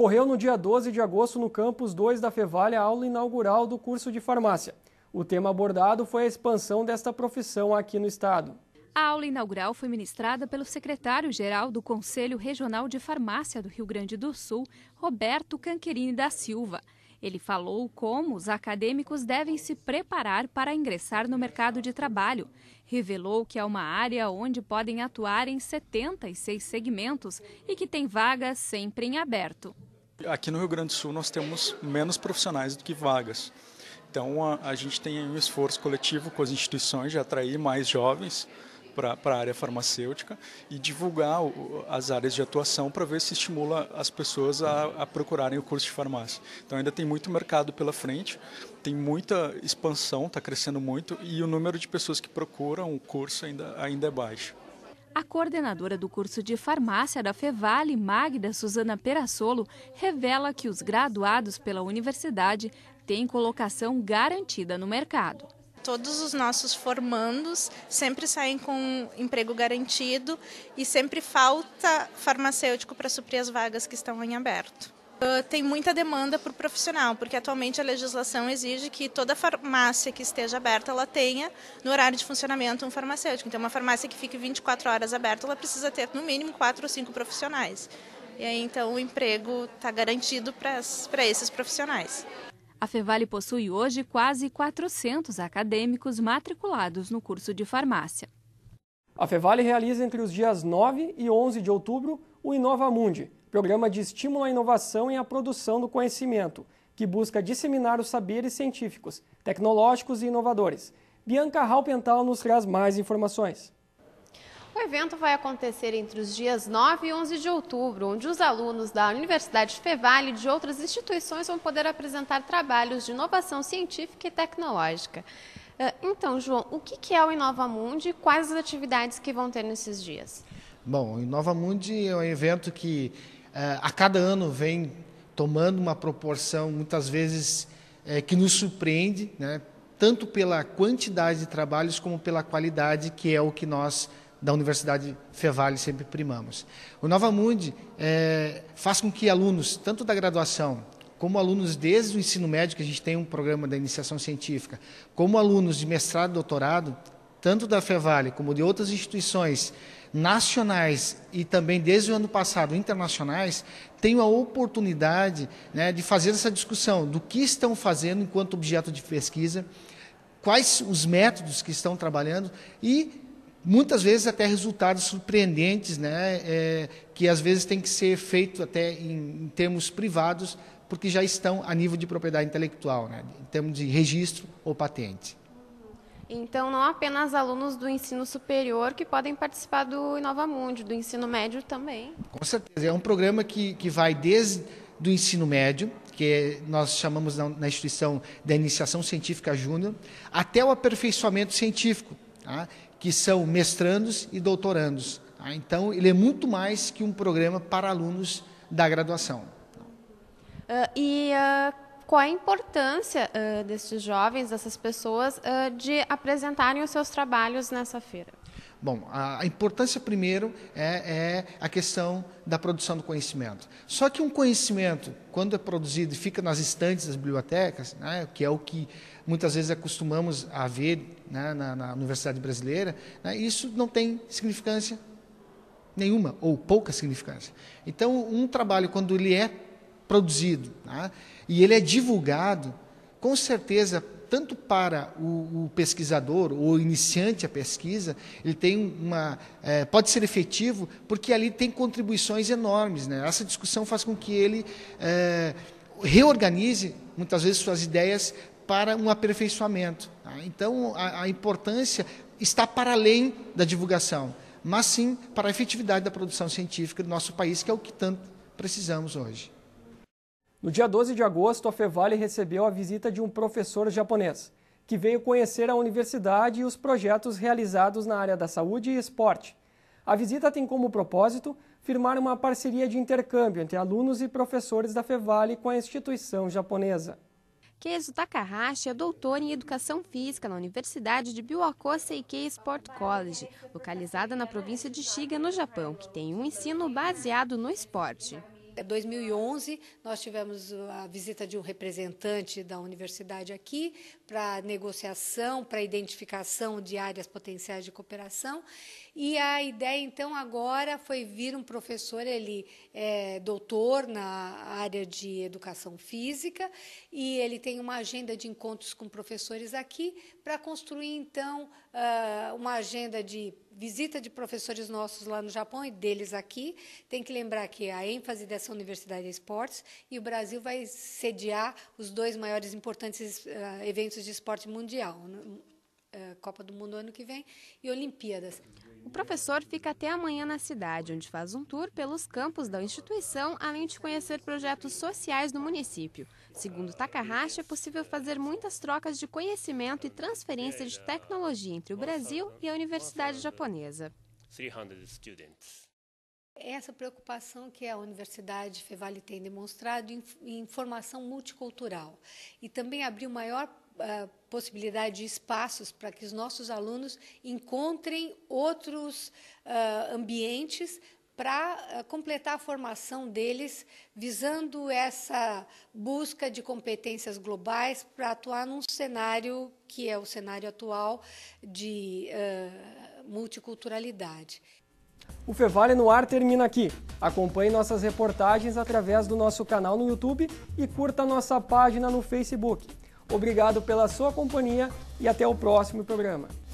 Ocorreu no dia 12 de agosto no campus 2 da Fevale a aula inaugural do curso de farmácia. O tema abordado foi a expansão desta profissão aqui no estado. A aula inaugural foi ministrada pelo secretário-geral do Conselho Regional de Farmácia do Rio Grande do Sul, Roberto Canquerini da Silva. Ele falou como os acadêmicos devem se preparar para ingressar no mercado de trabalho. Revelou que é uma área onde podem atuar em 76 segmentos e que tem vagas sempre em aberto. Aqui no Rio Grande do Sul nós temos menos profissionais do que vagas. Então a, a gente tem um esforço coletivo com as instituições de atrair mais jovens para a área farmacêutica e divulgar o, as áreas de atuação para ver se estimula as pessoas a, a, procurarem o curso de farmácia. Então ainda tem muito mercado pela frente, tem muita expansão, está crescendo muito e o número de pessoas que procuram o curso ainda, ainda é baixo. A coordenadora do curso de farmácia da Fevale, Magda Suzana Perassolo, revela que os graduados pela universidade têm colocação garantida no mercado todos os nossos formandos sempre saem com emprego garantido e sempre falta farmacêutico para suprir as vagas que estão em aberto. Uh, tem muita demanda por profissional, porque atualmente a legislação exige que toda farmácia que esteja aberta, ela tenha no horário de funcionamento um farmacêutico. Então, uma farmácia que fique 24 horas aberta, ela precisa ter no mínimo quatro ou cinco profissionais. E aí, então, o emprego está garantido para esses profissionais. A Fevale possui hoje quase 400 acadêmicos matriculados no curso de farmácia. A Fevale realiza entre os dias 9 e 11 de outubro o Inova Mundi, programa de estímulo à inovação e à produção do conhecimento, que busca disseminar os saberes científicos, tecnológicos e inovadores. Bianca Halpental nos traz mais informações. O evento vai acontecer entre os dias 9 e 11 de outubro, onde os alunos da Universidade Fevale e de outras instituições vão poder apresentar trabalhos de inovação científica e tecnológica. Eh, então, João, o que é o Mundi e quais as atividades que vão ter nesses dias? Bom, o Mundi é um evento que é, a cada ano vem tomando uma proporção, muitas vezes, é, que nos surpreende, né? tanto pela quantidade de trabalhos como pela qualidade, que é o que nós da Universidade Fevale sempre primamos. O Nova Mundi é, faz com que alunos, tanto da graduação, como alunos desde o ensino médio, que a gente tem um programa da iniciação científica, como alunos de mestrado e doutorado, tanto da FEVALE como de outras instituições nacionais e também desde o ano passado internacionais, tenho a oportunidade né, de fazer essa discussão do que estão fazendo enquanto objeto de pesquisa, quais os métodos que estão trabalhando e muitas vezes até resultados surpreendentes, né, é, que às vezes tem que ser feito até em, em, termos privados, porque já estão a nível de propriedade intelectual, né, em termos de registro ou patente. Então, não apenas alunos do ensino superior que podem participar do Inova Mundi, do ensino médio também. Com certeza. É um programa que, que vai desde do ensino médio, que é, nós chamamos na, na instituição da iniciação científica júnior, até o aperfeiçoamento científico, tá? que são mestrandos e doutorandos. Tá? Então, ele é muito mais que um programa para alunos da graduação. Uh, e... Uh qual a importância uh, destes jovens, dessas pessoas, uh, de apresentarem os seus trabalhos nessa feira? Bom, a, importância primeiro é, é, a questão da produção do conhecimento. Só que um conhecimento, quando é produzido e fica nas estantes das bibliotecas, né, que é o que muitas vezes acostumamos a ver né, na, na, Universidade Brasileira, né, isso não tem significância nenhuma ou pouca significância. Então, um trabalho, quando ele é produzido. Né? E ele é divulgado, com certeza, tanto para o, o pesquisador ou iniciante à pesquisa, ele tem uma é, pode ser efetivo porque ali tem contribuições enormes. Né? Essa discussão faz com que ele é, reorganize muitas vezes suas ideias para um aperfeiçoamento. Tá? Então a, a importância está para além da divulgação, mas sim para a efetividade da produção científica do nosso país, que é o que tanto precisamos hoje. No dia 12 de agosto, a Fevale recebeu a visita de um professor japonês, que veio conhecer a universidade e os projetos realizados na área da saúde e esporte. A visita tem como propósito firmar uma parceria de intercâmbio entre alunos e professores da Fevale com a instituição japonesa. Keizo Takahashi é doutor em Educação Física na Universidade de Biwako Seikei Sport College, localizada na província de Shiga, no Japão, que tem um ensino baseado no esporte. 2011, é nós tivemos a visita de um representante da universidade aqui para negociação, para identificação de áreas potenciais de cooperação. E a ideia, então, agora foi vir um professor, ele é doutor na área de educação física, e ele tem uma agenda de encontros com professores aqui para construir, então, ah, uma agenda de visita de professores nossos lá no Japão e deles aqui. Tem que lembrar que a ênfase dessa universidade é esportes e o Brasil vai sediar os dois maiores importantes uh, eventos de esporte mundial. Né? Eh, Copa do Mundo ano que vem e Olimpíadas. O professor fica até amanhã na cidade, onde faz um tour pelos campos da instituição, além de conhecer projetos sociais do município. Segundo Takahashi, é possível fazer muitas trocas de conhecimento e transferência de tecnologia entre o Brasil e a Universidade Japonesa. 300 students. Essa preocupação que a Universidade Fevale tem demonstrado em, em formação multicultural e também abrir o maior possibilidade de espaços para que os nossos alunos encontrem outros uh, ambientes para ah, completar a formação deles, visando essa busca de competências globais para atuar num cenário que é o cenário atual de uh, multiculturalidade. O Fevale no Ar termina aqui. Acompanhe nossas reportagens através do nosso canal no YouTube e curta nossa página no Facebook. Obrigado pela sua companhia e até o próximo programa.